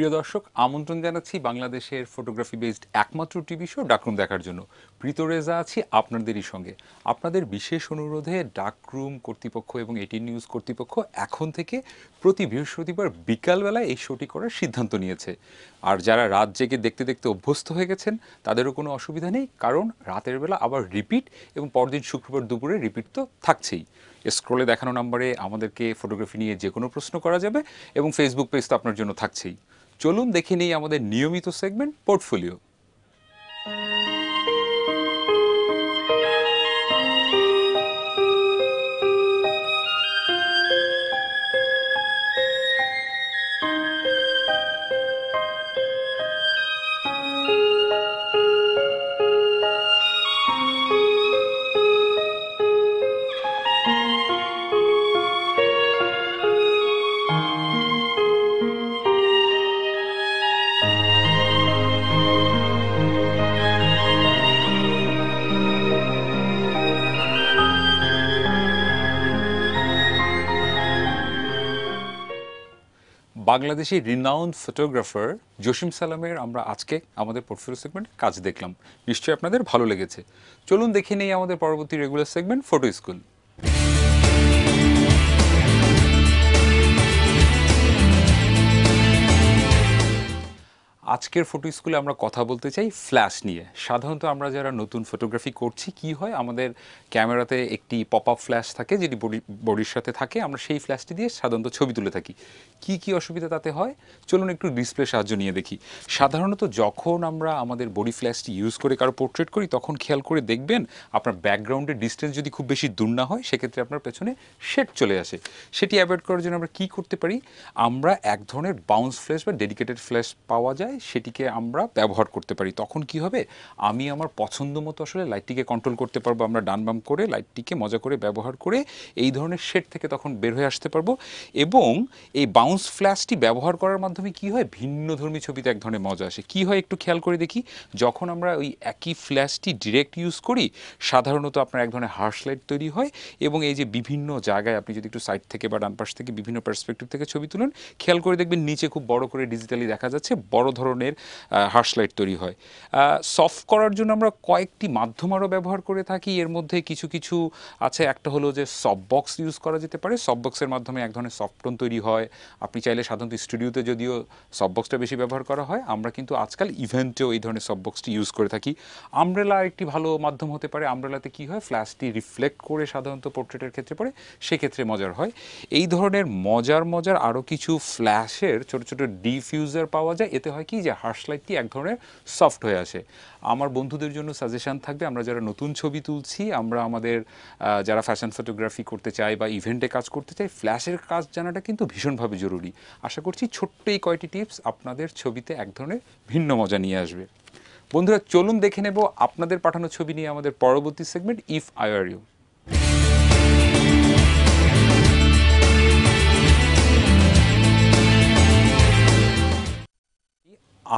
প্রিয় দর্শক আমন্ত্রণ জানাচ্ছি বাংলাদেশের ফটোগ্রাফি বেসড একমাত্র টিভি শো ডাকরুম দেখার জন্য রেজা আছি আপনাদেরই সঙ্গে আপনাদের বিশেষ অনুরোধে ডাকরুম কর্তৃপক্ষ এবং এটি নিউজ কর্তৃপক্ষ এখন থেকে প্রতি বৃহস্পতিবার বিকালবেলায় এই শোটি করার সিদ্ধান্ত নিয়েছে আর যারা রাত জেগে দেখতে দেখতে অভ্যস্ত হয়ে গেছেন তাদেরও কোনো অসুবিধা নেই কারণ রাতের বেলা আবার রিপিট এবং পরদিন শুক্রবার দুপুরে রিপিট তো থাকছেই স্ক্রোলে দেখানো নম্বরে আমাদেরকে ফটোগ্রাফি নিয়ে যে কোনো প্রশ্ন করা যাবে এবং ফেসবুক পেজ তো আপনার জন্য থাকছেই চলুন দেখে নিই আমাদের নিয়মিত সেগমেন্ট পোর্টফোলিও বাংলাদেশি রিনাউন্ড ফটোগ্রাফার জসিম সালামের আমরা আজকে আমাদের পোর্টফোলিও সেগমেন্ট কাজ দেখলাম নিশ্চয়ই আপনাদের ভালো লেগেছে চলুন দেখে নেই আমাদের পরবর্তী রেগুলার সেগমেন্ট ফটো স্কুল আজকের ফটো স্কুলে আমরা কথা বলতে চাই ফ্ল্যাশ নিয়ে সাধারণত আমরা যারা নতুন ফটোগ্রাফি করছি কি হয় আমাদের ক্যামেরাতে একটি পপ আপ ফ্ল্যাশ থাকে যেটি বডির সাথে থাকে আমরা সেই ফ্ল্যাশটি দিয়ে সাধারণত ছবি তুলে থাকি কি কি অসুবিধা তাতে হয় চলুন একটু ডিসপ্লে সাহায্য নিয়ে দেখি সাধারণত যখন আমরা আমাদের বডি ফ্ল্যাশটি ইউজ করে কারো পোর্ট্রেট করি তখন খেয়াল করে দেখবেন আপনার ব্যাকগ্রাউন্ডের ডিস্টেন্স যদি খুব বেশি দূর না হয় সেক্ষেত্রে আপনার পেছনে শেড চলে আসে সেটি অ্যাভয়েড করার জন্য আমরা কি করতে পারি আমরা এক ধরনের বাউন্স ফ্ল্যাশ বা ডেডিকেটেড ফ্ল্যাশ পাওয়া যায় সেটিকে আমরা ব্যবহার করতে পারি তখন কি হবে আমি আমার পছন্দ মতো আসলে লাইটটিকে কন্ট্রোল করতে পারবো আমরা ডান বাম করে লাইটটিকে মজা করে ব্যবহার করে এই ধরনের শেড থেকে তখন বের হয়ে আসতে পারবো এবং এই বাউন্স ফ্ল্যাশটি ব্যবহার করার মাধ্যমে কি হয় ভিন্নধর্মী ছবিতে এক ধরনের মজা আসে কি হয় একটু খেয়াল করে দেখি যখন আমরা ওই একই ফ্ল্যাশটি ডিরেক্ট ইউজ করি সাধারণত আপনার এক ধরনের হার্স লাইট তৈরি হয় এবং এই যে বিভিন্ন জায়গায় আপনি যদি একটু সাইড থেকে বা ডান পাশ থেকে বিভিন্ন পার্সপেক্টিভ থেকে ছবি তুলেন খেয়াল করে দেখবেন নিচে খুব বড় করে ডিজিটালি দেখা যাচ্ছে বড় ধরনের ধরনের হার্সলাইট তৈরি হয় সফট করার জন্য আমরা কয়েকটি মাধ্যম আরও ব্যবহার করে থাকি এর মধ্যে কিছু কিছু আছে একটা হলো যে সফট বক্স ইউজ করা যেতে পারে সফট বক্সের মাধ্যমে এক ধরনের সফটন তৈরি হয় আপনি চাইলে সাধারণত স্টুডিওতে যদিও সফট বক্সটা বেশি ব্যবহার করা হয় আমরা কিন্তু আজকাল ইভেন্টেও এই ধরনের সফট বক্সটি ইউজ করে থাকি আমরেলা একটি ভালো মাধ্যম হতে পারে আমরেলাতে কি হয় ফ্ল্যাশটি রিফ্লেক্ট করে সাধারণত পোর্ট্রেটের ক্ষেত্রে পড়ে সেক্ষেত্রে মজার হয় এই ধরনের মজার মজার আরও কিছু ফ্ল্যাশের ছোট ছোট ডিফিউজার পাওয়া যায় এতে হয় কি যে হার্শ লাইটটি এক ধরনের সফট হয়ে আসে আমার বন্ধুদের জন্য সাজেশান থাকবে আমরা যারা নতুন ছবি তুলছি আমরা আমাদের যারা ফ্যাশন ফটোগ্রাফি করতে চাই বা ইভেন্টে কাজ করতে চাই ফ্ল্যাশের কাজ জানাটা কিন্তু ভীষণভাবে জরুরি আশা করছি ছোট্ট এই কয়টি টিপস আপনাদের ছবিতে এক ধরনের ভিন্ন মজা নিয়ে আসবে বন্ধুরা চলুন দেখে নেব আপনাদের পাঠানো ছবি নিয়ে আমাদের পরবর্তী segment if I are you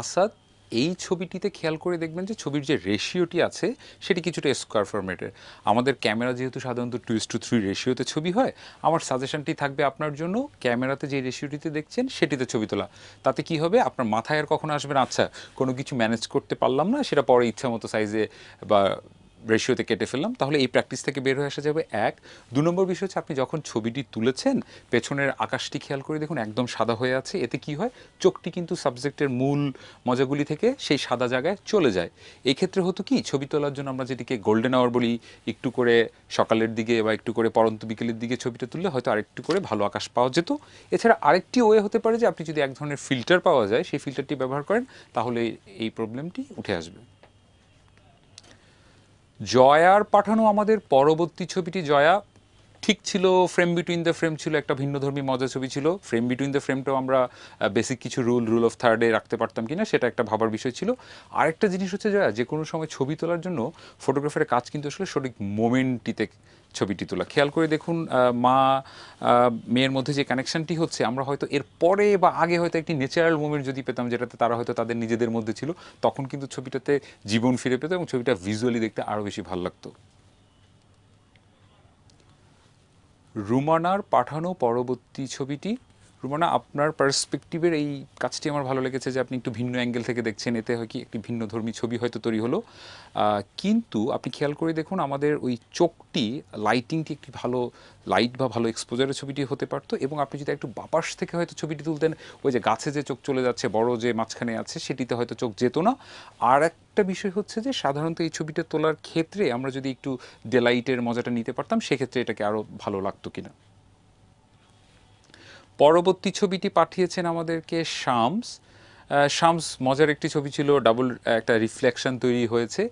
Asad এই ছবিটিতে খেয়াল করে দেখবেন যে ছবির যে রেশিওটি আছে সেটি কিছুটা স্কোয়ার ফরম্যাটের আমাদের ক্যামেরা যেহেতু সাধারণত টু ইস টু থ্রি রেশিওতে ছবি হয় আমার সাজেশনটি থাকবে আপনার জন্য ক্যামেরাতে যে রেশিওটিতে দেখছেন সেটিতে ছবি তোলা তাতে কি হবে আপনার মাথায় আর কখনো আসবেন আচ্ছা কোনো কিছু ম্যানেজ করতে পারলাম না সেটা পরে ইচ্ছা মতো সাইজে বা রেশিওতে কেটে ফেললাম তাহলে এই প্র্যাকটিস থেকে বের হয়ে আসা যাবে এক দু নম্বর বিষয় হচ্ছে আপনি যখন ছবিটি তুলেছেন পেছনের আকাশটি খেয়াল করে দেখুন একদম সাদা হয়ে আছে এতে কি হয় চোখটি কিন্তু সাবজেক্টের মূল মজাগুলি থেকে সেই সাদা জায়গায় চলে যায় এই ক্ষেত্রে হতো কি ছবি তোলার জন্য আমরা যেটিকে গোল্ডেন আওয়ার বলি একটু করে সকালের দিকে বা একটু করে পরন্ত বিকেলের দিকে ছবিটা তুললে হয়তো আরেকটু করে ভালো আকাশ পাওয়া যেত এছাড়া আরেকটি ওয়ে হতে পারে যে আপনি যদি এক ধরনের ফিল্টার পাওয়া যায় সেই ফিল্টারটি ব্যবহার করেন তাহলে এই প্রবলেমটি উঠে আসবে জয়ার পাঠানো আমাদের পরবর্তী ছবিটি জয়া ঠিক ছিল ফ্রেম বিটুইন দ্য ফ্রেম ছিল একটা ভিন্নধর্মী মজা ছবি ছিল ফ্রেম বিটুইন দ্য ফ্রেমটাও আমরা বেসিক কিছু রুল রুল অফ থার্ডে রাখতে পারতাম কিনা সেটা একটা ভাবার বিষয় ছিল আরেকটা জিনিস হচ্ছে যারা যে কোনো সময় ছবি তোলার জন্য ফটোগ্রাফারের কাজ কিন্তু আসলে সঠিক মোমেন্টটিতে ছবিটি তোলা খেয়াল করে দেখুন মা মেয়ের মধ্যে যে কানেকশনটি হচ্ছে আমরা হয়তো এর পরে বা আগে হয়তো একটি ন্যাচারাল মুভমেন্ট যদি পেতাম যেটাতে তারা হয়তো তাদের নিজেদের মধ্যে ছিল তখন কিন্তু ছবিটাতে জীবন ফিরে পেত এবং ছবিটা ভিজুয়ালি দেখতে আরও বেশি ভালো লাগতো রুমানার পাঠানো পরবর্তী ছবিটি রুমানা আপনার পার্সপেক্টিভের এই কাজটি আমার ভালো লেগেছে যে আপনি একটু ভিন্ন অ্যাঙ্গেল থেকে দেখছেন এতে হয় কি একটি ভিন্ন ধর্মী ছবি হয়তো তৈরি হলো কিন্তু আপনি খেয়াল করে দেখুন আমাদের ওই চোখটি লাইটিংটি একটি ভালো লাইট বা ভালো এক্সপোজারের ছবিটি হতে পারতো এবং আপনি যদি একটু বাপাস থেকে হয়তো ছবিটি তুলতেন ওই যে গাছে যে চোখ চলে যাচ্ছে বড় যে মাঝখানে আছে সেটিতে হয়তো চোখ যেত না আর একটা বিষয় হচ্ছে যে সাধারণত এই ছবিটা তোলার ক্ষেত্রে আমরা যদি একটু ডেলাইটের মজাটা নিতে পারতাম সেক্ষেত্রে এটাকে আরও ভালো লাগতো কিনা পরবর্তী ছবিটি পাঠিয়েছেন আমাদেরকে শামস শামস মজার একটি ছবি ছিল ডাবল একটা রিফ্লেকশন তৈরি হয়েছে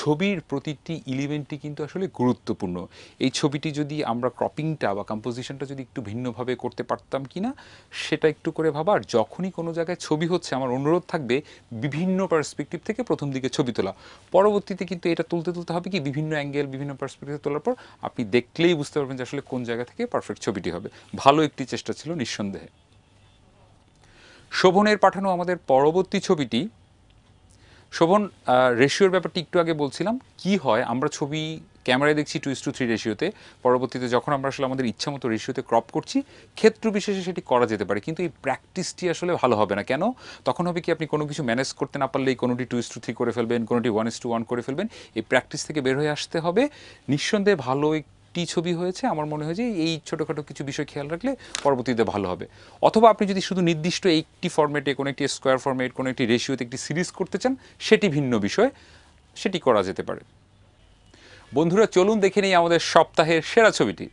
ছবির প্রতিটি ইলিমেন্টটি কিন্তু আসলে গুরুত্বপূর্ণ এই ছবিটি যদি আমরা ক্রপিংটা বা কম্পোজিশনটা যদি একটু ভিন্নভাবে করতে পারতাম কি না সেটা একটু করে ভাবার যখনই কোনো জায়গায় ছবি হচ্ছে আমার অনুরোধ থাকবে বিভিন্ন পার্সপেকটিভ থেকে প্রথম দিকে ছবি তোলা পরবর্তীতে কিন্তু এটা তুলতে তুলতে হবে কি বিভিন্ন অ্যাঙ্গেল বিভিন্ন পার্সপেক্টিভ তোলার পর আপনি দেখলেই বুঝতে পারবেন যে আসলে কোন জায়গা থেকে পারফেক্ট ছবিটি হবে ভালো একটি চেষ্টা ছিল নিঃসন্দেহে শোভনের পাঠানো আমাদের পরবর্তী ছবিটি শোভন রেশিওর ব্যাপারটি একটু আগে বলছিলাম কি হয় আমরা ছবি ক্যামেরায় দেখছি টু ইস টু থ্রি রেশিওতে পরবর্তীতে যখন আমরা আসলে আমাদের ইচ্ছা মতো রেশিওতে ক্রপ করছি ক্ষেত্র বিশেষে সেটি করা যেতে পারে কিন্তু এই প্র্যাকটিসটি আসলে ভালো হবে না কেন তখন হবে কি আপনি কোনো কিছু ম্যানেজ করতে না পারলেই কোনোটি টু ইস টু থ্রি করে ফেলবেন কোনোটি ওয়ান ইস টু ওয়ান করে ফেলবেন এই প্র্যাকটিস থেকে বের হয়ে আসতে হবে নিঃসন্দেহে ভালো একটি ছবি হয়েছে আমার মনে হয় যে এই ছোটোখাটো কিছু বিষয় খেয়াল রাখলে পরবর্তীতে ভালো হবে অথবা আপনি যদি শুধু নির্দিষ্ট একটি ফর্মেটে কোনো একটি স্কোয়ার ফর্মেট কোনো একটি রেশিওতে একটি সিরিজ করতে চান সেটি ভিন্ন বিষয় সেটি করা যেতে পারে বন্ধুরা চলুন দেখে নিই আমাদের সপ্তাহের সেরা ছবিটি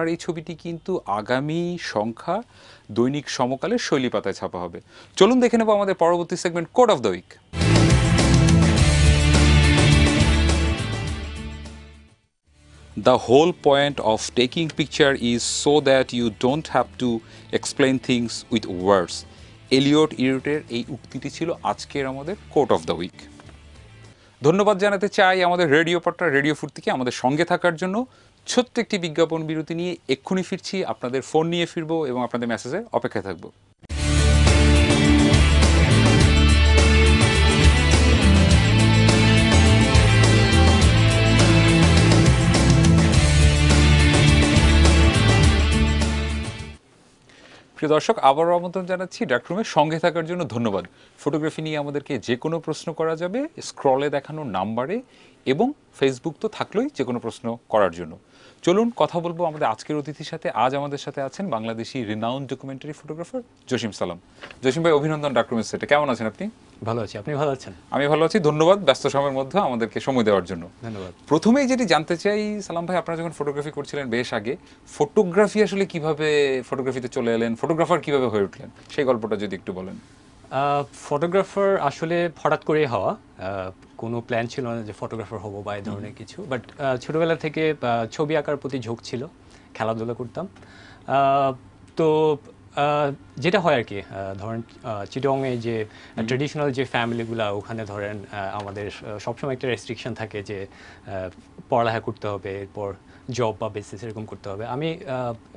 আপনার এই ছবিটি কিন্তু আগামী সংখ্যা দৈনিক সমকালে শৈলীপাতায় ছাপা হবে চলুন দেখে নেব আমাদের পরবর্তী segment quote of the week the whole point of taking picture is so that you don't have to explain things with words Elliott ইরিটের এই উক্তিটি ছিল আজকের আমাদের কোর্ট অফ দ্য উইক ধন্যবাদ জানাতে চাই আমাদের রেডিও পাট্টার রেডিও ফুর্তিকে আমাদের সঙ্গে থাকার জন্য ছোট্ট একটি বিজ্ঞাপন বিরতি নিয়ে এক্ষুনি ফিরছি আপনাদের ফোন নিয়ে ফিরবো এবং আপনাদের মেসেজের অপেক্ষায় থাকবো প্রিয় দর্শক আবারও আমন্ত্রণ জানাচ্ছি ডাকরুমের সঙ্গে থাকার জন্য ধন্যবাদ ফটোগ্রাফি নিয়ে আমাদেরকে যে কোনো প্রশ্ন করা যাবে স্ক্রলে দেখানো নাম্বারে এবং ফেসবুক তো থাকলোই যে কোনো প্রশ্ন করার জন্য চলুন কথা বলবো আমাদের আজকের অতিথির সাথে আজ আমাদের সাথে আছেন বাংলাদেশি renowned documentary photographer Jashim Salam Jashim ভাই অভিনন্দন ডাক্রুমের সেটে কেমন আছেন আপনি ভালো আছি আপনি ভালো আছেন আমি ভালো আছি ধন্যবাদ ব্যস্ত সময়ের মধ্যে আমাদেরকে সময় দেওয়ার জন্য ধন্যবাদ প্রথমেই যেটি জানতে চাই সালাম ভাই আপনারা যখন ফটোগ্রাফি করছিলেন বেশ আগে ফটোগ্রাফি আসলে কিভাবে ফটোগ্রাফিতে চলে এলেন ফটোগ্রাফার কিভাবে হয়ে উঠলেন সেই গল্পটা যদি একটু বলেন ফটোগ্রাফার আসলে হঠাৎ করে হওয়া কোনো প্ল্যান ছিল না যে ফটোগ্রাফার হবো বা এই ধরনের কিছু বাট ছোটোবেলা থেকে ছবি আঁকার প্রতি ঝোঁক ছিল খেলাধুলা করতাম তো যেটা হয় আর কি ধরেন চিটংয়ে যে ট্রেডিশনাল যে ফ্যামিলিগুলো ওখানে ধরেন আমাদের সবসময় একটা রেস্ট্রিকশন থাকে যে পড়ালেখা করতে হবে এরপর জব বা বিজনেস এরকম করতে হবে আমি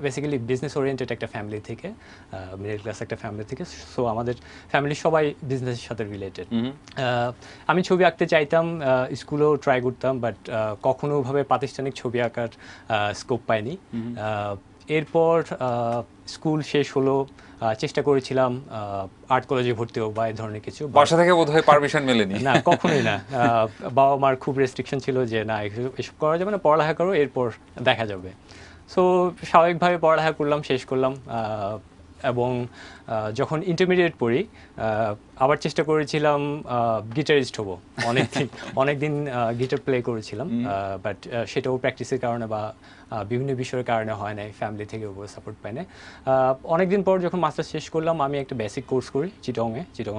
বেসিক্যালি বিজনেস ওরিয়েন্টেড একটা ফ্যামিলি থেকে মিডল ক্লাস একটা ফ্যামিলি থেকে সো আমাদের ফ্যামিলি সবাই বিজনেসের সাথে রিলেটেড আমি ছবি আঁকতে চাইতাম স্কুলেও ট্রাই করতাম বাট কখনোভাবে প্রাতিষ্ঠানিক ছবি আঁকার স্কোপ পাইনি এরপর স্কুল শেষ হলো চেষ্টা করেছিলাম আর্ট কলেজে ভর্তি হোক বা এই ধরনের কিছু বাসা থেকে বোধহয় পারমিশন মেলেনি না কখনোই না বাবা মার খুব রেস্ট্রিকশন ছিল যে না এসব করা যাবে না পড়ালেখা করো এরপর দেখা যাবে সো স্বাভাবিকভাবে পড়ালেখা করলাম শেষ করলাম এবং যখন ইন্টারমিডিয়েট পড়ি আবার চেষ্টা করেছিলাম গিটারিস্ট হবো অনেক অনেকদিন গিটার প্লে করেছিলাম বাট সেটাও প্র্যাকটিসের কারণে বা বিভিন্ন বিষয়ের কারণে হয় নাই ফ্যামিলি থেকে ওপর সাপোর্ট পায় নাই অনেকদিন পর যখন মাস্টার শেষ করলাম আমি একটা বেসিক কোর্স করি চিটংয়ে চিটং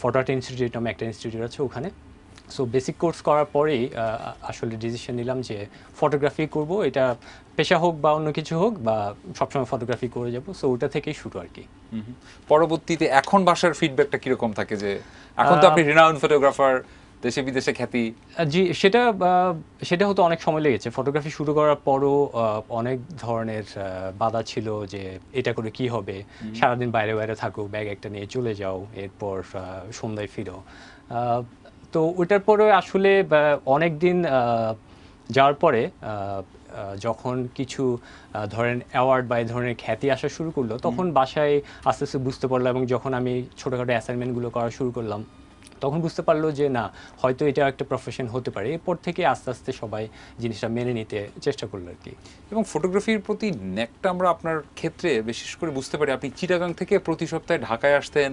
ফটোট ইনস্টিটিউট নামে একটা ইনস্টিটিউট আছে ওখানে সো বেসিক কোর্স করার পরেই আসলে ডিসিশন নিলাম যে ফটোগ্রাফি করব এটা পেশা হোক বা অন্য কিছু হোক বা সবসময় ফটোগ্রাফি করে যাব সো ওটা থেকেই শুরু আর কি পরবর্তীতে এখন বাসার ফিডব্যাকটা কীরকম থাকে যে এখন তো আপনি রিনাউন্ড ফটোগ্রাফার দেশে বিদেশে খ্যাতি জি সেটা সেটা হতো অনেক সময় লেগেছে ফটোগ্রাফি শুরু করার পরও অনেক ধরনের বাধা ছিল যে এটা করে কি হবে সারাদিন বাইরে বাইরে থাকো ব্যাগ একটা নিয়ে চলে যাও এরপর সন্ধ্যায় ফিরো তো ওইটার পরে আসলে অনেক দিন যাওয়ার পরে যখন কিছু ধরেন অ্যাওয়ার্ড বা এই ধরনের খ্যাতি আসা শুরু করলো তখন বাসায় আস্তে আস্তে বুঝতে পারলো এবং যখন আমি ছোটোখাটো অ্যাসাইনমেন্টগুলো করা শুরু করলাম তখন বুঝতে পারলো যে না হয়তো এটা একটা প্রফেশন হতে পারে এরপর থেকে আস্তে আস্তে সবাই জিনিসটা মেনে নিতে চেষ্টা করলো আর কি এবং ফটোগ্রাফির প্রতি নেকটা আমরা আপনার ক্ষেত্রে বিশেষ করে বুঝতে পারি আপনি চিটাগাং থেকে প্রতি সপ্তাহে ঢাকায় আসতেন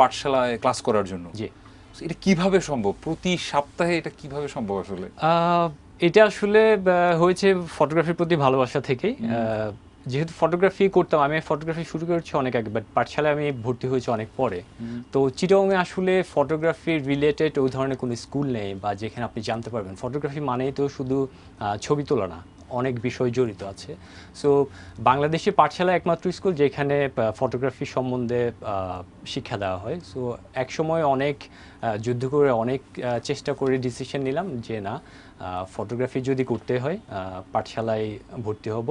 পাঠশালায় ক্লাস করার জন্য জি এটা কিভাবে সম্ভব প্রতি সপ্তাহে এটা কিভাবে সম্ভব আসলে এটা আসলে হয়েছে ফটোগ্রাফির প্রতি ভালোবাসা থেকেই যেহেতু ফটোগ্রাফি করতাম আমি ফটোগ্রাফি শুরু করেছি অনেক আগে বাট পাঠশালায় আমি ভর্তি হয়েছি অনেক পরে তো চিটাংয়ে আসলে ফটোগ্রাফি রিলেটেড ওই ধরনের কোনো স্কুল নেই বা যেখানে আপনি জানতে পারবেন ফটোগ্রাফি মানেই তো শুধু ছবি তোলা না অনেক বিষয় জড়িত আছে সো বাংলাদেশে পাঠশালা একমাত্র স্কুল যেখানে ফটোগ্রাফি সম্বন্ধে শিক্ষা দেওয়া হয় সো একসময় অনেক যুদ্ধ করে অনেক চেষ্টা করে ডিসিশন নিলাম যে না ফটোগ্রাফি যদি করতে হয় পাঠশালায় ভর্তি হব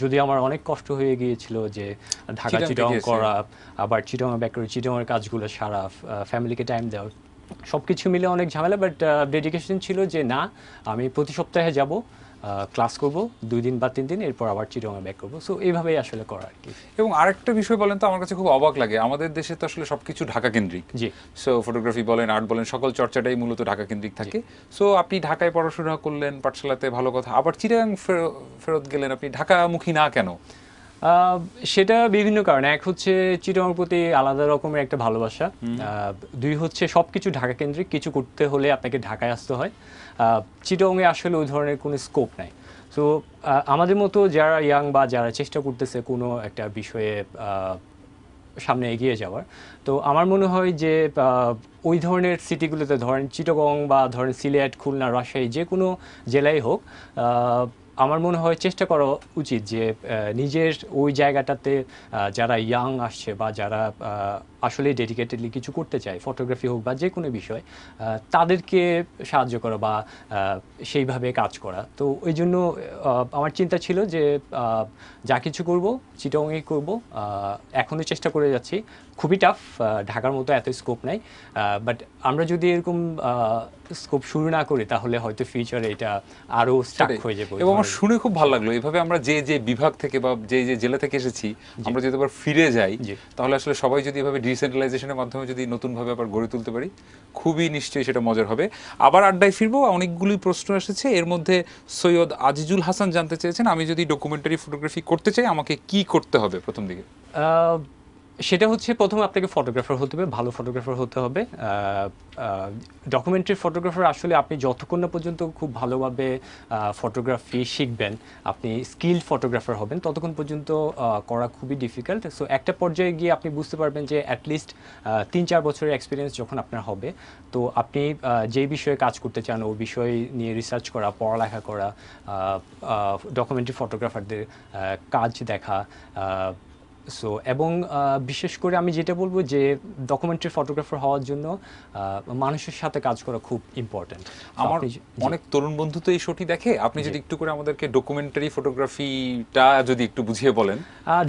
যদি আমার অনেক কষ্ট হয়ে গিয়েছিল যে ঢাকা চিটং করা আবার চিটং ব্যাকরি চিটংয়ের কাজগুলো সারা ফ্যামিলিকে টাইম দেওয়া সব কিছু মিলে অনেক ঝামেলা বাট ডেডিকেশন ছিল যে না আমি প্রতি সপ্তাহে যাবো ক্লাস করব দুই দিন বা তিন দিন এরপর আবার চিরঙ্গে ব্যাক করব সো এইভাবেই আসলে করা আর কি এবং আরেকটা বিষয় বলেন তো আমার কাছে খুব অবাক লাগে আমাদের দেশে তো আসলে সবকিছু ঢাকা কেন্দ্রিক জি সো ফটোগ্রাফি বলেন আর্ট বলেন সকল চর্চাটাই মূলত ঢাকা কেন্দ্রিক থাকে সো আপনি ঢাকায় পড়াশোনা করলেন পাঠশালাতে ভালো কথা আবার চিরাং ফেরত গেলেন আপনি ঢাকামুখী না কেন সেটা বিভিন্ন কারণে এক হচ্ছে চিটাগংয়ের প্রতি আলাদা রকমের একটা ভালোবাসা দুই হচ্ছে সব কিছু ঢাকা কেন্দ্রিক কিছু করতে হলে আপনাকে ঢাকায় আসতে হয় চিটাগংয়ে আসলে ওই ধরনের কোনো স্কোপ নাই তো আমাদের মতো যারা ইয়াং বা যারা চেষ্টা করতেছে কোনো একটা বিষয়ে সামনে এগিয়ে যাওয়ার তো আমার মনে হয় যে ওই ধরনের সিটিগুলোতে ধরেন চিটগং বা ধরেন সিলেট খুলনা রাজশাহী যে কোনো জেলায় হোক আমার মনে হয় চেষ্টা করা উচিত যে নিজের ওই জায়গাটাতে যারা ইয়াং আসছে বা যারা আসলে ডেডিকেটেডলি কিছু করতে চায় ফটোগ্রাফি হোক বা যে কোনো বিষয় তাদেরকে সাহায্য করা বা সেইভাবে কাজ করা তো ওই জন্য আমার চিন্তা ছিল যে যা কিছু করব চিটংয়ে করব এখনও চেষ্টা করে যাচ্ছি খুবই টাফ ঢাকার মতো এত স্কোপ নাই বাট আমরা যদি এরকম স্কোপ শুরু না করি তাহলে হয়তো ফিউচারে এটা আরো স্টাক হয়ে যাবে এবং আমার শুনে খুব ভালো লাগলো এভাবে আমরা যে যে বিভাগ থেকে বা যে যে জেলা থেকে এসেছি আমরা যদি আবার ফিরে যাই তাহলে আসলে সবাই যদি এভাবে ডিসেন্ট্রালাইজেশনের মাধ্যমে যদি নতুনভাবে আবার গড়ে তুলতে পারি খুবই নিশ্চয়ই সেটা মজার হবে আবার আড্ডায় ফিরবো অনেকগুলি প্রশ্ন এসেছে এর মধ্যে সৈয়দ আজিজুল হাসান জানতে চেয়েছেন আমি যদি ডকুমেন্টারি ফটোগ্রাফি করতে চাই আমাকে কি করতে হবে প্রথম দিকে সেটা হচ্ছে প্রথম আপনাকে ফটোগ্রাফার হতে হবে ভালো ফটোগ্রাফার হতে হবে ডকুমেন্টারি ফটোগ্রাফার আসলে আপনি যতক্ষণ না পর্যন্ত খুব ভালোভাবে ফটোগ্রাফি শিখবেন আপনি স্কিল ফটোগ্রাফার হবেন ততক্ষণ পর্যন্ত করা খুবই ডিফিকাল্ট সো একটা পর্যায়ে গিয়ে আপনি বুঝতে পারবেন যে অ্যাটলিস্ট তিন চার বছরের এক্সপিরিয়েন্স যখন আপনার হবে তো আপনি যে বিষয়ে কাজ করতে চান ও বিষয় নিয়ে রিসার্চ করা পড়ালেখা করা ডকুমেন্টারি ফটোগ্রাফারদের কাজ দেখা সো এবং বিশেষ করে আমি যেটা বলবো যে ডকুমেন্টারি ফটোগ্রাফার হওয়ার জন্য মানুষের সাথে কাজ করা খুব ইম্পর্টেন্ট আমার অনেক তরুণ বন্ধু তো এই শোটি দেখে আপনি যদি একটু করে আমাদেরকে ডকুমেন্টারি ফটোগ্রাফিটা যদি একটু বুঝিয়ে বলেন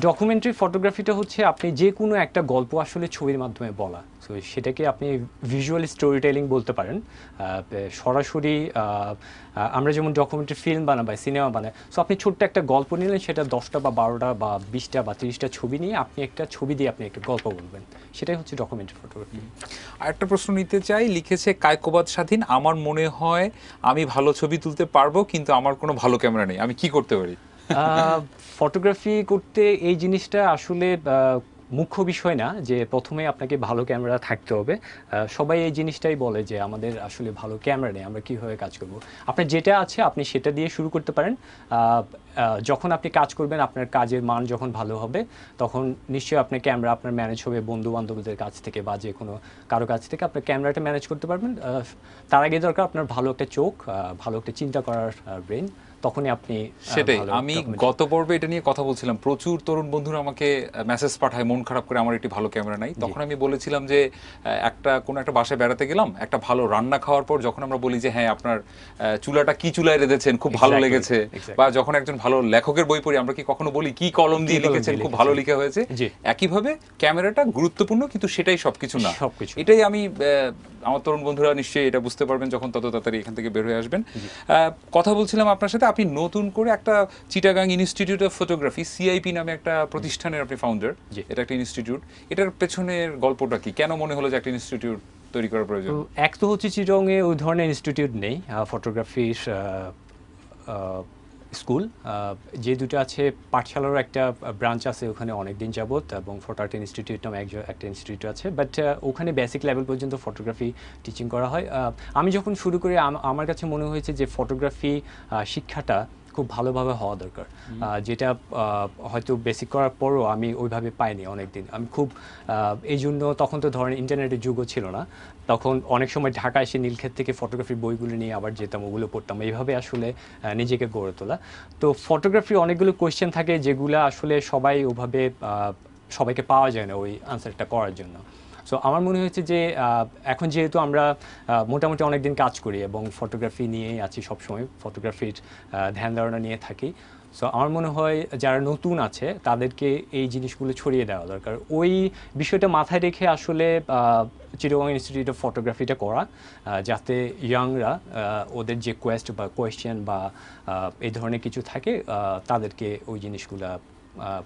ডকুমেন্টারি ফটোগ্রাফিটা হচ্ছে আপনি যে কোনো একটা গল্প আসলে ছবির মাধ্যমে বলা সো সেটাকে আপনি ভিজুয়াল স্টোরি টেলিং বলতে পারেন সরাসরি আমরা যেমন ডকুমেন্টারি ফিল্ম বানাই বা সিনেমা বানাই সো আপনি ছোট্ট একটা গল্প নিলেন সেটা দশটা বা বারোটা বা বিশটা বা তিরিশটা ছবি নিয়ে আপনি একটা ছবি দিয়ে আপনি একটা গল্প বলবেন সেটাই হচ্ছে ডকুমেন্টারি ফটোগ্রাফি আর একটা প্রশ্ন নিতে চাই লিখেছে কায়কোবাদ স্বাধীন আমার মনে হয় আমি ভালো ছবি তুলতে পারবো কিন্তু আমার কোনো ভালো ক্যামেরা নেই আমি কি করতে পারি ফটোগ্রাফি করতে এই জিনিসটা আসলে মুখ্য বিষয় না যে প্রথমে আপনাকে ভালো ক্যামেরা থাকতে হবে সবাই এই জিনিসটাই বলে যে আমাদের আসলে ভালো ক্যামেরা নেই আমরা কীভাবে কাজ করব আপনার যেটা আছে আপনি সেটা দিয়ে শুরু করতে পারেন যখন আপনি কাজ করবেন আপনার কাজের মান যখন ভালো হবে তখন নিশ্চয়ই আপনার ক্যামেরা আপনার ম্যানেজ হবে বন্ধু বান্ধবদের কাছ থেকে বা যে কোনো কারো কাছ থেকে আপনার ক্যামেরাটা ম্যানেজ করতে পারবেন তার আগে দরকার আপনার ভালো একটা চোখ ভালো একটা চিন্তা করার ব্রেন তখনই আপনি সেটাই আমি গত পর্বে এটা নিয়ে কথা বলছিলাম প্রচুর তরুণ বন্ধুরা আমাকে মেসেজ পাঠায় মন খারাপ করে আমার একটি ভালো ক্যামেরা নাই তখন আমি বলেছিলাম যে একটা কোনো একটা বাসায় বেড়াতে গেলাম একটা ভালো রান্না খাওয়ার পর যখন আমরা বলি যে হ্যাঁ আপনার চুলাটা কি চুলায় রেঁধেছেন খুব ভালো লেগেছে বা যখন একজন ভালো লেখকের বই পড়ি আমরা কি কখনো বলি কি কলম দিয়ে লিখেছেন খুব ভালো লিখে হয়েছে একইভাবে ক্যামেরাটা গুরুত্বপূর্ণ কিন্তু সেটাই সবকিছু না সবকিছু এটাই আমি আমার তরুণ বন্ধুরা নিশ্চয়ই এটা বুঝতে পারবেন যখন তত তাড়াতাড়ি এখান থেকে বের হয়ে আসবেন কথা বলছিলাম আপনার সাথে আপনি নতুন করে একটা Chittagong institute of photography CIP নামে একটা প্রতিষ্ঠানের আপনি ফাউন্ডার এটা একটা ইনস্টিটিউট এটার পেছনের গল্পটা কি কেন মনে হলো যে একটা ইনস্টিটিউট তৈরি করার প্রয়োজন এক তো হচ্ছে চিটংয়ে ওই ধরনের ইনস্টিটিউট নেই ফটোগ্রাফির স্কুল যে দুটো আছে পাঠশালারও একটা ব্রাঞ্চ আছে ওখানে অনেক দিন যাবত এবং ফটো আর্ট ইনস্টিটিউট নামে একজন একটা ইনস্টিটিউট আছে বাট ওখানে বেসিক লেভেল পর্যন্ত ফটোগ্রাফি টিচিং করা হয় আমি যখন শুরু করি আমার কাছে মনে হয়েছে যে ফটোগ্রাফি শিক্ষাটা খুব ভালোভাবে হওয়া দরকার যেটা হয়তো বেসিক করার পরও আমি ওইভাবে পাইনি অনেকদিন আমি খুব এই জন্য তখন তো ধরেন ইন্টারনেটের যুগও ছিল না তখন অনেক সময় ঢাকা এসে নীলক্ষেত থেকে ফটোগ্রাফির বইগুলো নিয়ে আবার যেতাম ওগুলো পড়তাম এইভাবে আসলে নিজেকে গড়ে তোলা তো ফটোগ্রাফির অনেকগুলো কোয়েশ্চেন থাকে যেগুলো আসলে সবাই ওভাবে সবাইকে পাওয়া যায় না ওই আনসারটা করার জন্য সো আমার মনে হয়েছে যে এখন যেহেতু আমরা মোটামুটি অনেক দিন কাজ করি এবং ফটোগ্রাফি নিয়েই আছি সবসময় ফটোগ্রাফির ধ্যান ধারণা নিয়ে থাকি সো আমার মনে হয় যারা নতুন আছে তাদেরকে এই জিনিসগুলো ছড়িয়ে দেওয়া দরকার ওই বিষয়টা মাথায় রেখে আসলে চিরবং ইনস্টিটিউট অফ ফটোগ্রাফিটা করা যাতে ইয়াংরা ওদের যে কোয়েস্ট বা কোয়েশ্চেন বা এই ধরনের কিছু থাকে তাদেরকে ওই জিনিসগুলো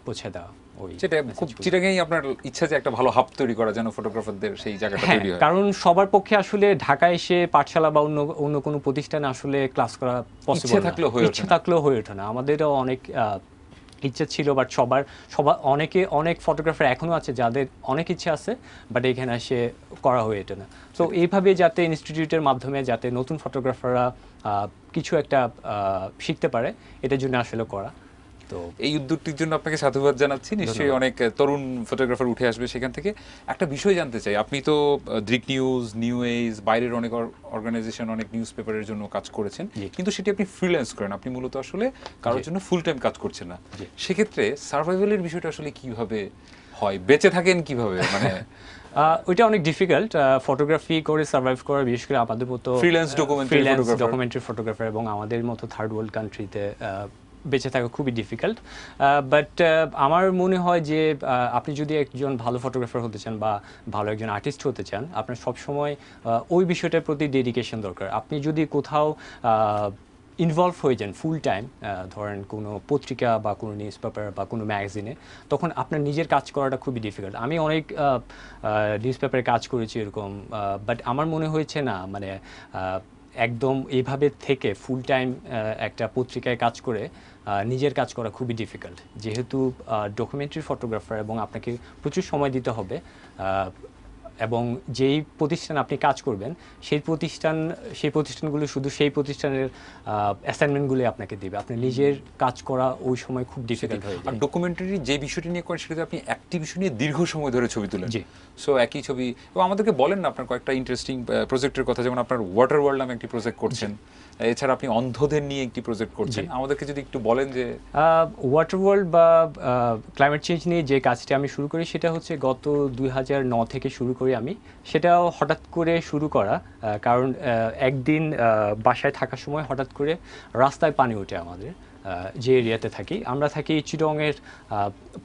পৌঁছে দেওয়া সেটা খুব চিটাগেই আপনার ইচ্ছা যে একটা ভালো হাব তৈরি করা যেন ফটোগ্রাফারদের সেই জায়গাটা হ্যাঁ, তৈরি হয় কারণ সবার পক্ষে আসলে ঢাকায় এসে পাঠশালা বা অন্য অন্য কোনো প্রতিষ্ঠানে আসলে ক্লাস করা পসিবল ইচ্ছে থাকলেও হয়ে ইচ্ছে থাকলেও হয়ে ওঠে না আমাদেরও অনেক ইচ্ছা ছিল বাট সবার সবার অনেকে অনেক ফটোগ্রাফার এখনও আছে যাদের অনেক ইচ্ছে আছে বাট এখানে এসে করা হয়ে ওঠে না তো এইভাবে যাতে ইনস্টিটিউটের মাধ্যমে যাতে নতুন ফটোগ্রাফাররা কিছু একটা শিখতে পারে এটার জন্য আসলে করা তো এই উদ্যোগটির জন্য আপনাকে সাধুবাদ জানাচ্ছি নিশ্চয়ই অনেক তরুণ ফটোগ্রাফার উঠে আসবে সেখান থেকে একটা বিষয় জানতে চাই আপনি তো দ্রিক নিউজ নিউ এইজ বাইরের অনেক অর্গানাইজেশন অনেক নিউজ পেপারের জন্য কাজ করেছেন কিন্তু সেটি আপনি ফ্রিল্যান্স করেন আপনি মূলত আসলে কারোর জন্য ফুল টাইম কাজ করছেন না সেক্ষেত্রে সার্ভাইভালের বিষয়টা আসলে কিভাবে হয় বেঁচে থাকেন কিভাবে মানে ওইটা অনেক ডিফিকাল্ট ফটোগ্রাফি করে সার্ভাইভ করা বিশেষ করে আমাদের ফ্রিল্যান্স ডকুমেন্টারি ফটোগ্রাফার এবং আমাদের মতো থার্ড ওয়ার্ল্ড কান্ট্রিতে বেঁচে থাকা খুবই ডিফিকাল্ট বাট আমার মনে হয় যে আপনি যদি একজন ভালো ফটোগ্রাফার হতে চান বা ভালো একজন আর্টিস্ট হতে চান আপনার সবসময় ওই বিষয়টার প্রতি ডেডিকেশন দরকার আপনি যদি কোথাও ইনভলভ হয়ে যান ফুল টাইম ধরেন কোনো পত্রিকা বা কোনো নিউজ পেপার বা কোনো ম্যাগাজিনে তখন আপনার নিজের কাজ করাটা খুবই ডিফিকাল্ট আমি অনেক নিউজ পেপারে কাজ করেছি এরকম বাট আমার মনে হয়েছে না মানে একদম এইভাবে থেকে ফুল টাইম একটা পত্রিকায় কাজ করে নিজের কাজ করা খুবই ডিফিকাল্ট যেহেতু ডকুমেন্টারি ফটোগ্রাফার এবং আপনাকে প্রচুর সময় দিতে হবে এবং যেই প্রতিষ্ঠান আপনি কাজ করবেন সেই প্রতিষ্ঠান সেই প্রতিষ্ঠানগুলো শুধু সেই প্রতিষ্ঠানের অ্যাসাইনমেন্টগুলি আপনাকে দেবে আপনি নিজের কাজ করা ওই সময় খুব ডিফিকাল্ট হয়ে যায় ডকুমেন্টারি যে বিষয়টি নিয়ে করেন সেটা আপনি একটি বিষয় নিয়ে দীর্ঘ সময় ধরে ছবি তুলেন জি সো একই ছবি এবং আমাদেরকে বলেন না আপনার কয়েকটা ইন্টারেস্টিং প্রজেক্টের কথা যেমন আপনার ওয়াটার ওয়ার্ল্ড নামে একটি প্রজেক্ট করছেন এছাড়া আপনি অন্ধদের নিয়ে একটি প্রজেক্ট করছেন আমাদেরকে যদি একটু বলেন যে ওয়াটার ওয়ার্ল্ড বা ক্লাইমেট চেঞ্জ নিয়ে যে কাজটি আমি শুরু করি সেটা হচ্ছে গত দুই থেকে শুরু করে করি আমি সেটাও হঠাৎ করে শুরু করা কারণ একদিন বাসায় থাকার সময় হঠাৎ করে রাস্তায় পানি ওঠে আমাদের যে এরিয়াতে থাকি আমরা থাকি চিটংয়ের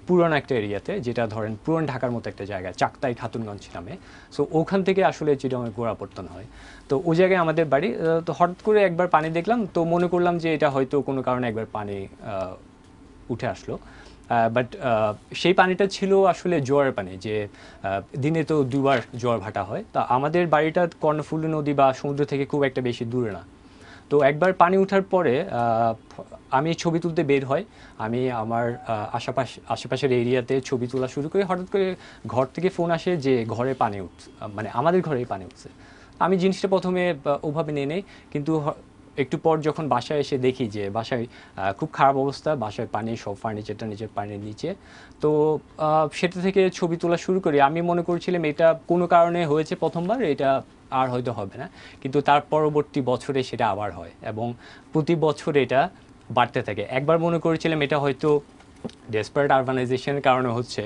পুরনো একটা এরিয়াতে যেটা ধরেন পুরন ঢাকার মতো একটা জায়গা চাকতাই খাতুনগঞ্জ নামে সো ওখান থেকে আসলে চিটংয়ের গোড়াপত্তন হয় তো ওই জায়গায় আমাদের বাড়ি তো হঠাৎ করে একবার পানি দেখলাম তো মনে করলাম যে এটা হয়তো কোনো কারণে একবার পানি উঠে আসলো বাট সেই পানিটা ছিল আসলে জোয়ারের পানি যে দিনে তো দুবার জোয়ার ভাটা হয় তা আমাদের বাড়িটা কর্ণফুলী নদী বা সমুদ্র থেকে খুব একটা বেশি দূরে না তো একবার পানি ওঠার পরে আমি ছবি তুলতে বের হয় আমি আমার আশেপাশ আশেপাশের এরিয়াতে ছবি তোলা শুরু করি হঠাৎ করে ঘর থেকে ফোন আসে যে ঘরে পানি উঠ মানে আমাদের ঘরেই পানি উঠছে আমি জিনিসটা প্রথমে ওভাবে নিয়ে নেই কিন্তু একটু পর যখন বাসায় এসে দেখি যে বাসায় খুব খারাপ অবস্থা বাসায় পানি সব ফার্নিচারটা টার্নিচার পানির নিচে তো সেটা থেকে ছবি তোলা শুরু করি আমি মনে করছিলাম এটা কোনো কারণে হয়েছে প্রথমবার এটা আর হয়তো হবে না কিন্তু তার পরবর্তী বছরে সেটা আবার হয় এবং প্রতি বছর এটা বাড়তে থাকে একবার মনে করেছিলাম এটা হয়তো ডেসপারেট আরবানাইজেশনের কারণে হচ্ছে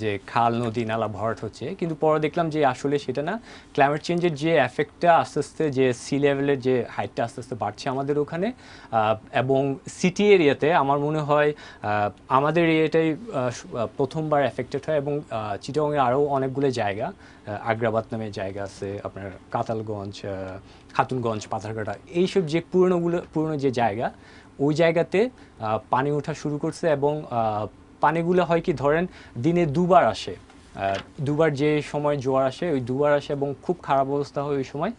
যে খাল নদী নালা ভরাট হচ্ছে কিন্তু পরে দেখলাম যে আসলে সেটা না ক্লাইমেট চেঞ্জের যে এফেক্টটা আস্তে আস্তে যে সি লেভেলের যে হাইটটা আস্তে আস্তে বাড়ছে আমাদের ওখানে এবং সিটি এরিয়াতে আমার মনে হয় আমাদের এরিয়াটাই প্রথমবার এফেক্টেড হয় এবং চিটাগংয়ের আরও অনেকগুলো জায়গা আগ্রাবাদ নামে জায়গা আছে আপনার কাতালগঞ্জ খাতুনগঞ্জ পাথারঘাটা এইসব যে পুরনোগুলো পুরনো যে জায়গা ওই জায়গাতে পানি ওঠা শুরু করছে এবং পানিগুলো হয় কি ধরেন দিনে দুবার আসে দুবার যে সময় জোয়ার আসে ওই দুবার আসে এবং খুব খারাপ অবস্থা হয় ওই সময়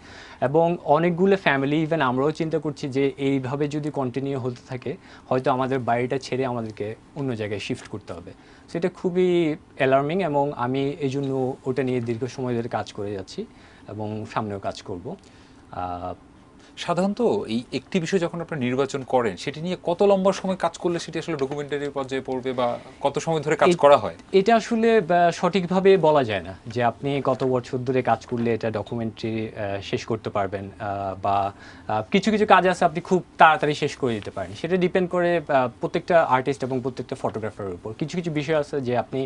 এবং অনেকগুলো ফ্যামিলি ইভেন আমরাও চিন্তা করছি যে এইভাবে যদি কন্টিনিউ হতে থাকে হয়তো আমাদের বাড়িটা ছেড়ে আমাদেরকে অন্য জায়গায় শিফট করতে হবে সেটা খুবই অ্যালার্মিং এবং আমি এই জন্য ওটা নিয়ে দীর্ঘ সময় ধরে কাজ করে যাচ্ছি এবং সামনেও কাজ করব সাধারণত এই একটি বিষয় যখন আপনারা নির্বাচন করেন সেটি নিয়ে কত লম্বা সময় কাজ করলে সেটি আসলে ডকুমেন্টারি পর্যায়ে পড়বে বা কত সময় ধরে কাজ করা হয় এটা আসলে সঠিকভাবে বলা যায় না যে আপনি কত বছর ধরে কাজ করলে এটা ডকুমেন্টারি শেষ করতে পারবেন বা কিছু কিছু কাজ আছে আপনি খুব তাড়াতাড়ি শেষ করে দিতে পারেন সেটা ডিপেন্ড করে প্রত্যেকটা আর্টিস্ট এবং প্রত্যেকটা ফটোগ্রাফারের উপর কিছু কিছু বিষয় আছে যে আপনি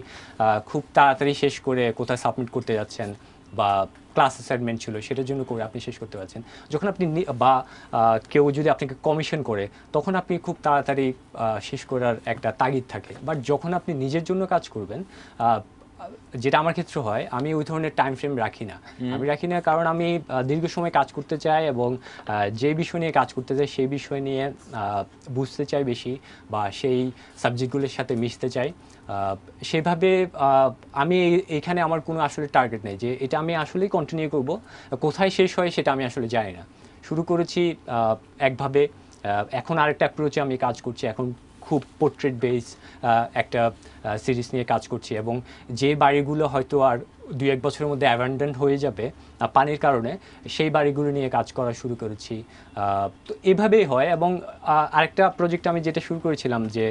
খুব তাড়াতাড়ি শেষ করে কোথায় সাবমিট করতে যাচ্ছেন বা ক্লাস অ্যাসাইনমেন্ট ছিল সেটার জন্য করে আপনি শেষ করতে পারছেন যখন আপনি বা কেউ যদি আপনাকে কমিশন করে তখন আপনি খুব তাড়াতাড়ি শেষ করার একটা তাগিদ থাকে বাট যখন আপনি নিজের জন্য কাজ করবেন যেটা আমার ক্ষেত্রে হয় আমি ওই ধরনের টাইম ফ্রেম রাখি না আমি রাখি না কারণ আমি দীর্ঘ সময় কাজ করতে চাই এবং যে বিষয় নিয়ে কাজ করতে চাই সেই বিষয় নিয়ে বুঝতে চাই বেশি বা সেই সাবজেক্টগুলোর সাথে মিশতে চাই সেভাবে আমি এখানে আমার কোনো আসলে টার্গেট নেই যে এটা আমি আসলেই কন্টিনিউ করব কোথায় শেষ হয় সেটা আমি আসলে জানি না শুরু করেছি একভাবে এখন আরেকটা অ্যাপ্রোচে আমি কাজ করছি এখন খুব পোর্ট্রেট বেস একটা সিরিজ নিয়ে কাজ করছি এবং যে বাড়িগুলো হয়তো আর দুই এক বছরের মধ্যে অ্যাবান্ডেন্ট হয়ে যাবে পানির কারণে সেই বাড়িগুলো নিয়ে কাজ করা শুরু করেছি তো এভাবেই হয় এবং আরেকটা প্রজেক্ট আমি যেটা শুরু করেছিলাম যে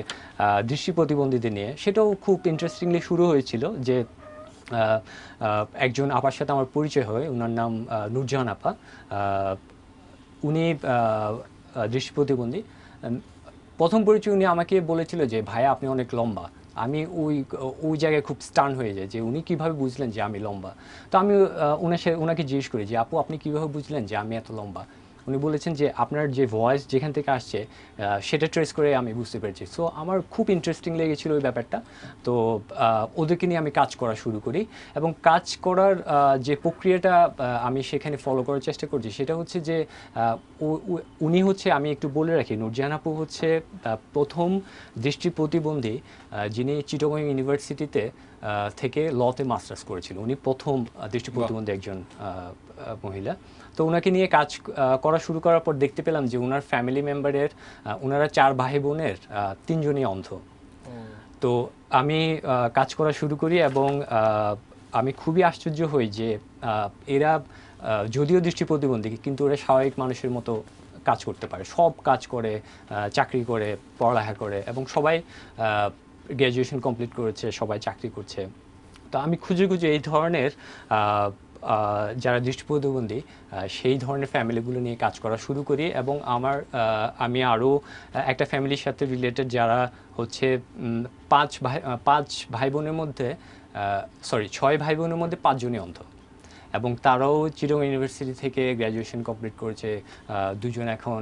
দৃষ্টি প্রতিবন্ধীদের নিয়ে সেটাও খুব ইন্টারেস্টিংলি শুরু হয়েছিল যে একজন আপার সাথে আমার পরিচয় হয় ওনার নাম নুরজাহান আপা উনি দৃষ্টি প্রতিবন্ধী প্রথম পরিচয় উনি আমাকে বলেছিল যে ভাইয়া আপনি অনেক লম্বা আমি ওই ওই জায়গায় খুব স্টান হয়ে যায় যে উনি কিভাবে বুঝলেন যে আমি লম্বা তো আমি ওনার সাথে ওনাকে জিজ্ঞেস করি যে আপু আপনি কিভাবে বুঝলেন যে আমি এত লম্বা উনি বলেছেন যে আপনার যে ভয়েস যেখান থেকে আসছে সেটা ট্রেস করে আমি বুঝতে পেরেছি সো আমার খুব ইন্টারেস্টিং লেগেছিল ওই ব্যাপারটা তো ওদেরকে নিয়ে আমি কাজ করা শুরু করি এবং কাজ করার যে প্রক্রিয়াটা আমি সেখানে ফলো করার চেষ্টা করছি সেটা হচ্ছে যে উনি হচ্ছে আমি একটু বলে রাখি নুরজাহানাপু হচ্ছে প্রথম দৃষ্টি প্রতিবন্ধী যিনি চিটগং ইউনিভার্সিটিতে থেকে লতে মাস্টার্স করেছিল উনি প্রথম দৃষ্টি প্রতিবন্ধী একজন মহিলা তো ওনাকে নিয়ে কাজ করা শুরু করার পর দেখতে পেলাম যে ওনার ফ্যামিলি মেম্বারের ওনারা চার ভাই বোনের তিনজনই অন্ধ তো আমি কাজ করা শুরু করি এবং আমি খুবই আশ্চর্য হই যে এরা যদিও দৃষ্টি প্রতিবন্ধী কিন্তু ওরা স্বাভাবিক মানুষের মতো কাজ করতে পারে সব কাজ করে চাকরি করে পড়ালেখা করে এবং সবাই গ্র্যাজুয়েশন কমপ্লিট করেছে সবাই চাকরি করছে তো আমি খুঁজে খুঁজে এই ধরনের যারা দৃষ্টি প্রতিবন্ধী সেই ধরনের ফ্যামিলিগুলো নিয়ে কাজ করা শুরু করি এবং আমার আমি আরও একটা ফ্যামিলির সাথে রিলেটেড যারা হচ্ছে পাঁচ ভাই পাঁচ ভাই বোনের মধ্যে সরি ছয় ভাই বোনের মধ্যে পাঁচজনই অন্ধ এবং তারাও চিরং ইউনিভার্সিটি থেকে গ্র্যাজুয়েশন কমপ্লিট করেছে দুজন এখন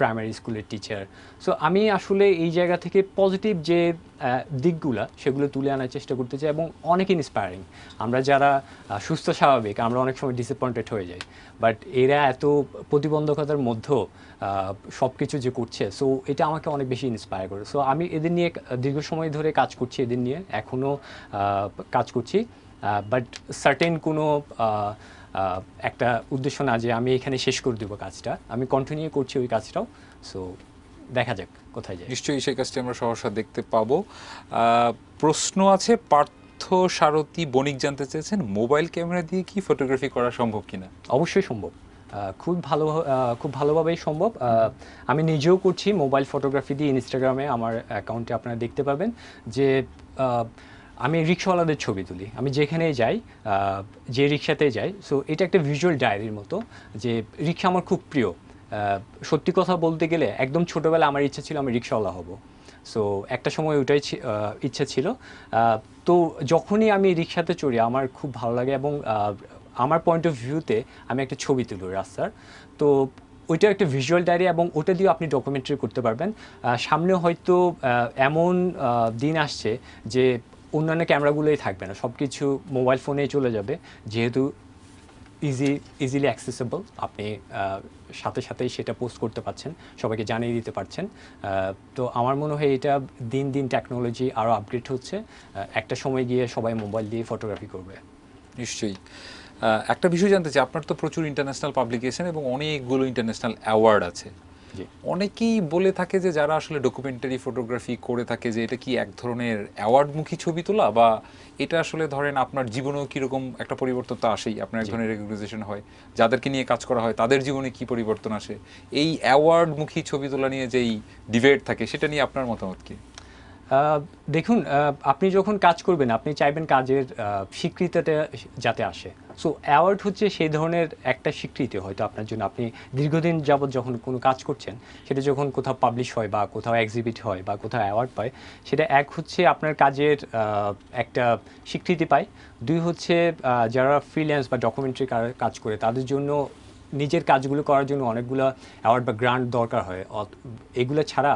প্রাইমারি স্কুলের টিচার সো আমি আসলে এই জায়গা থেকে পজিটিভ যে দিকগুলো সেগুলো তুলে আনার চেষ্টা করতে চাই এবং অনেক ইন্সপায়ারিং আমরা যারা সুস্থ স্বাভাবিক আমরা অনেক সময় ডিসঅ্যাপয়েন্টেড হয়ে যাই বাট এরা এত প্রতিবন্ধকতার মধ্যেও সব কিছু যে করছে সো এটা আমাকে অনেক বেশি ইন্সপায়ার করে সো আমি এদের নিয়ে দীর্ঘ সময় ধরে কাজ করছি এদের নিয়ে এখনও কাজ করছি বাট সার্টেন কোনো একটা উদ্দেশ্য না যে আমি এখানে শেষ করে দেবো কাজটা আমি কন্টিনিউ করছি ওই কাজটাও সো দেখা যাক কোথায় যায় নিশ্চয়ই সেই কাজটি আমরা সহসা দেখতে পাবো প্রশ্ন আছে পার্থ সারথী বণিক জানতে চেয়েছেন মোবাইল ক্যামেরা দিয়ে কি ফটোগ্রাফি করা সম্ভব কিনা অবশ্যই সম্ভব খুব ভালো খুব ভালোভাবেই সম্ভব আমি নিজেও করছি মোবাইল ফটোগ্রাফি দিয়ে ইনস্টাগ্রামে আমার অ্যাকাউন্টে আপনারা দেখতে পাবেন যে আমি রিক্সাওয়ালাদের ছবি তুলি আমি যেখানেই যাই যে রিক্সাতে যাই সো এটা একটা ভিজুয়াল ডায়েরির মতো যে রিক্সা আমার খুব প্রিয় সত্যি কথা বলতে গেলে একদম ছোটোবেলা আমার ইচ্ছা ছিল আমি রিক্সাওয়ালা হব সো একটা সময় ওটাই ইচ্ছা ছিল তো যখনই আমি রিক্সাতে চড়ি আমার খুব ভালো লাগে এবং আমার পয়েন্ট অফ ভিউতে আমি একটা ছবি তুলি রাস্তার তো ওইটা একটা ভিজুয়াল ডায়েরি এবং ওটা দিয়েও আপনি ডকুমেন্টারি করতে পারবেন সামনে হয়তো এমন দিন আসছে যে অন্যান্য ক্যামেরাগুলোই থাকবে না সব কিছু মোবাইল ফোনেই চলে যাবে যেহেতু ইজি ইজিলি অ্যাক্সেসেবল আপনি সাথে সাথেই সেটা পোস্ট করতে পারছেন সবাইকে জানিয়ে দিতে পারছেন তো আমার মনে হয় এটা দিন দিন টেকনোলজি আরও আপগ্রেড হচ্ছে একটা সময় গিয়ে সবাই মোবাইল দিয়ে ফটোগ্রাফি করবে নিশ্চয়ই একটা বিষয় জানতে চাই আপনার তো প্রচুর ইন্টারন্যাশনাল পাবলিকেশন এবং অনেকগুলো ইন্টারন্যাশনাল অ্যাওয়ার্ড আছে অনেকেই বলে থাকে যে যারা আসলে ডকুমেন্টারি ফটোগ্রাফি করে থাকে যে এটা কি এক ধরনের অ্যাওয়ার্ডমুখী ছবি তোলা বা এটা আসলে ধরেন আপনার জীবনেও কীরকম একটা পরিবর্তন তো আসেই আপনার এক ধরনের রেকগনাইজেশন হয় যাদেরকে নিয়ে কাজ করা হয় তাদের জীবনে কি পরিবর্তন আসে এই অ্যাওয়ার্ডমুখী ছবি তোলা নিয়ে যেই ডিবেট থাকে সেটা নিয়ে আপনার মতামত কি দেখুন আপনি যখন কাজ করবেন আপনি চাইবেন কাজের স্বীকৃতিটা যাতে আসে সো অ্যাওয়ার্ড হচ্ছে সেই ধরনের একটা স্বীকৃতি হয়তো আপনার জন্য আপনি দীর্ঘদিন যাবৎ যখন কোনো কাজ করছেন সেটা যখন কোথাও পাবলিশ হয় বা কোথাও এক্সিবিট হয় বা কোথাও অ্যাওয়ার্ড পায় সেটা এক হচ্ছে আপনার কাজের একটা স্বীকৃতি পায় দুই হচ্ছে যারা ফ্রিল্যান্স বা ডকুমেন্টারি কাজ করে তাদের জন্য নিজের কাজগুলো করার জন্য অনেকগুলো অ্যাওয়ার্ড বা গ্রান্ট দরকার হয় এগুলো ছাড়া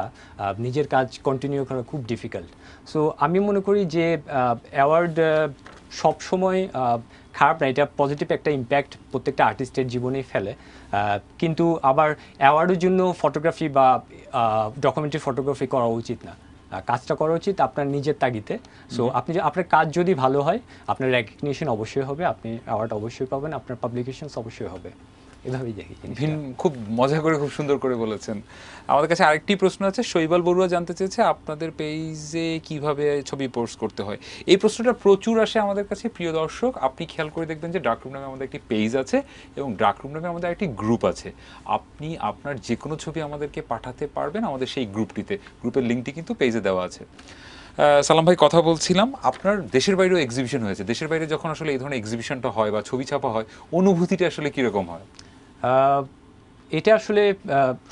নিজের কাজ কন্টিনিউ করা খুব ডিফিকাল্ট সো আমি মনে করি যে অ্যাওয়ার্ড সবসময় খারাপ না এটা পজিটিভ একটা ইম্প্যাক্ট প্রত্যেকটা আর্টিস্টের জীবনেই ফেলে কিন্তু আবার অ্যাওয়ার্ডের জন্য ফটোগ্রাফি বা ডকুমেন্টারি ফটোগ্রাফি করা উচিত না কাজটা করা উচিত আপনার নিজের তাগিতে সো আপনি আপনার কাজ যদি ভালো হয় আপনার রেকগনিশন অবশ্যই হবে আপনি অ্যাওয়ার্ড অবশ্যই পাবেন আপনার পাবলিকেশনস অবশ্যই হবে এভাবেই দেখি খুব মজা করে খুব সুন্দর করে বলেছেন আমাদের কাছে আরেকটি প্রশ্ন আছে শৈবাল বড়ুয়া জানতে চেয়েছে আপনাদের পেজে কিভাবে ছবি পোস্ট করতে হয় এই প্রশ্নটা প্রচুর আসে আমাদের কাছে প্রিয় দর্শক আপনি খেয়াল করে দেখবেন যে ডাকরুম নামে আমাদের একটি পেজ আছে এবং ডাকরুম নামে আমাদের একটি গ্রুপ আছে আপনি আপনার যে কোনো ছবি আমাদেরকে পাঠাতে পারবেন আমাদের সেই গ্রুপটিতে গ্রুপের লিঙ্কটি কিন্তু পেজে দেওয়া আছে সালাম ভাই কথা বলছিলাম আপনার দেশের বাইরেও এক্সিবিশন হয়েছে দেশের বাইরে যখন আসলে এই ধরনের এক্সিবিশনটা হয় বা ছবি ছাপা হয় অনুভূতিটা আসলে কীরকম হয় এটা আসলে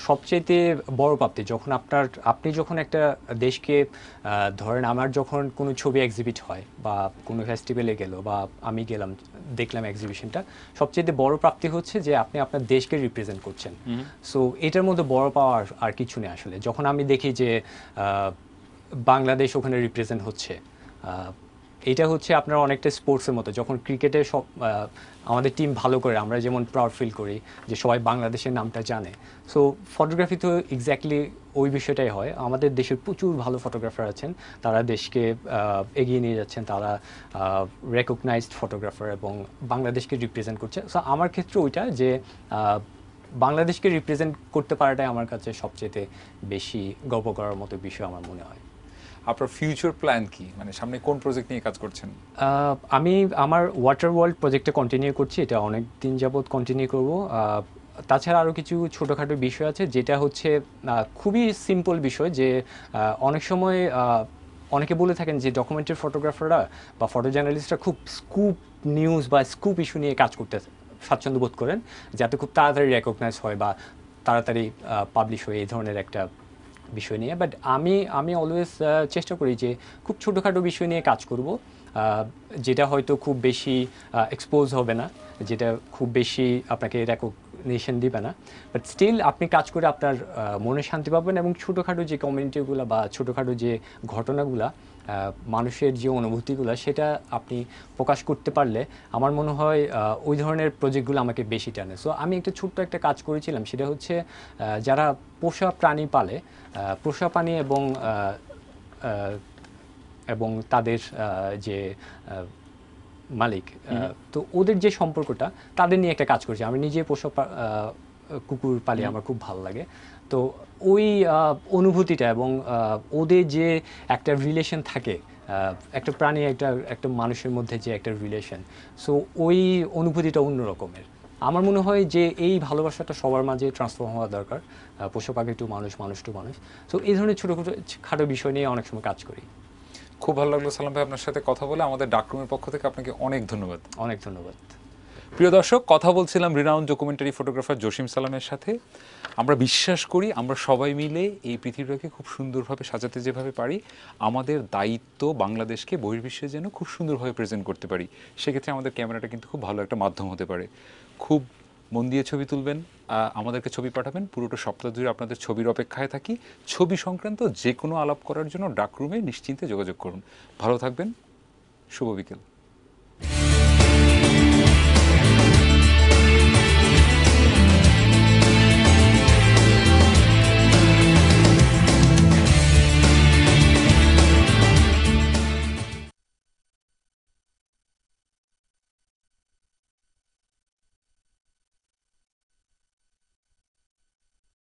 সবচেয়েতে বড় প্রাপ্তি যখন আপনার আপনি যখন একটা দেশকে ধরেন আমার যখন কোনো ছবি এক্সিবিট হয় বা কোনো ফেস্টিভ্যালে গেল বা আমি গেলাম দেখলাম এক্সিবিশনটা সবচেয়ে বড় প্রাপ্তি হচ্ছে যে আপনি আপনার দেশকে রিপ্রেজেন্ট করছেন সো এটার মধ্যে বড় পাওয়ার আর কিছু নেই আসলে যখন আমি দেখি যে বাংলাদেশ ওখানে রিপ্রেজেন্ট হচ্ছে এটা হচ্ছে আপনার অনেকটা স্পোর্টসের মতো যখন ক্রিকেটে সব আমাদের টিম ভালো করে আমরা যেমন প্রাউড ফিল করি যে সবাই বাংলাদেশের নামটা জানে সো ফটোগ্রাফি তো এক্স্যাক্টলি ওই বিষয়টাই হয় আমাদের দেশের প্রচুর ভালো ফটোগ্রাফার আছেন তারা দেশকে এগিয়ে নিয়ে যাচ্ছেন তারা রেকগনাইজড ফটোগ্রাফার এবং বাংলাদেশকে রিপ্রেজেন্ট করছে সো আমার ক্ষেত্রে ওইটা যে বাংলাদেশকে রিপ্রেজেন্ট করতে পারাটাই আমার কাছে সবচেয়ে বেশি গর্ব করার মতো বিষয় আমার মনে হয় আপনার ফিউচার প্ল্যান কি মানে সামনে কোন প্রজেক্ট নিয়ে কাজ করছেন আমি আমার ওয়াটার ওয়ার্ল্ড প্রজেক্টে কন্টিনিউ করছি এটা অনেক দিন যাবৎ কন্টিনিউ করব তাছাড়া আরও কিছু ছোটোখাটো বিষয় আছে যেটা হচ্ছে খুবই সিম্পল বিষয় যে অনেক সময় অনেকে বলে থাকেন যে ডকুমেন্টারি ফটোগ্রাফাররা বা ফটো জার্নালিস্টরা খুব স্কুপ নিউজ বা স্কুপ ইস্যু নিয়ে কাজ করতে স্বাচ্ছন্দ্য বোধ করেন যাতে খুব তাড়াতাড়ি রেকগনাইজ হয় বা তাড়াতাড়ি পাবলিশ হয় এই ধরনের একটা বিষয় নিয়ে বাট আমি আমি অলওয়েজ চেষ্টা করি যে খুব ছোটোখাটো বিষয় নিয়ে কাজ করব যেটা হয়তো খুব বেশি এক্সপোজ হবে না যেটা খুব বেশি আপনাকে রেকগনিশন দিবে না বাট স্টিল আপনি কাজ করে আপনার মনে শান্তি পাবেন এবং ছোটোখাটো যে কমিউনিটিগুলো বা ছোটোখাটো যে ঘটনাগুলো মানুষের যে অনুভূতিগুলো সেটা আপনি প্রকাশ করতে পারলে আমার মনে হয় ওই ধরনের প্রজেক্টগুলো আমাকে বেশি টানে সো আমি একটা ছোট্ট একটা কাজ করেছিলাম সেটা হচ্ছে যারা পোষা প্রাণী পালে পোষা প্রাণী এবং এবং তাদের যে মালিক তো ওদের যে সম্পর্কটা তাদের নিয়ে একটা কাজ করেছি আমি নিজে পোষা কুকুর পালি আমার খুব ভালো লাগে তো ওই অনুভূতিটা এবং ওদের যে একটা রিলেশন থাকে একটা প্রাণী একটা একটা মানুষের মধ্যে যে একটা রিলেশন সো ওই অনুভূতিটা অন্য রকমের আমার মনে হয় যে এই ভালোবাসাটা সবার মাঝে ট্রান্সফর্ম হওয়া দরকার পশু পাখি টু মানুষ মানুষ টু মানুষ সো এই ধরনের ছোটো খাটো বিষয় নিয়ে অনেক সময় কাজ করি খুব ভালো লাগলো সালাম ভাই আপনার সাথে কথা বলে আমাদের ডাকরুমের পক্ষ থেকে আপনাকে অনেক ধন্যবাদ অনেক ধন্যবাদ প্রিয় দর্শক কথা বলছিলাম রিনাউন্ড ডকুমেন্টারি ফটোগ্রাফার জসিম সালামের সাথে আমরা বিশ্বাস করি আমরা সবাই মিলে এই পৃথিবীটাকে খুব সুন্দরভাবে সাজাতে যেভাবে পারি আমাদের দায়িত্ব বাংলাদেশকে বহির্বিশ্বে যেন খুব সুন্দরভাবে প্রেজেন্ট করতে পারি সেক্ষেত্রে আমাদের ক্যামেরাটা কিন্তু খুব ভালো একটা মাধ্যম হতে পারে খুব মন দিয়ে ছবি তুলবেন আমাদেরকে ছবি পাঠাবেন পুরোটা সপ্তাহ জুড়ে আপনাদের ছবির অপেক্ষায় থাকি ছবি সংক্রান্ত যে কোনো আলাপ করার জন্য ডাকরুমে নিশ্চিন্তে যোগাযোগ করুন ভালো থাকবেন শুভ বিকেল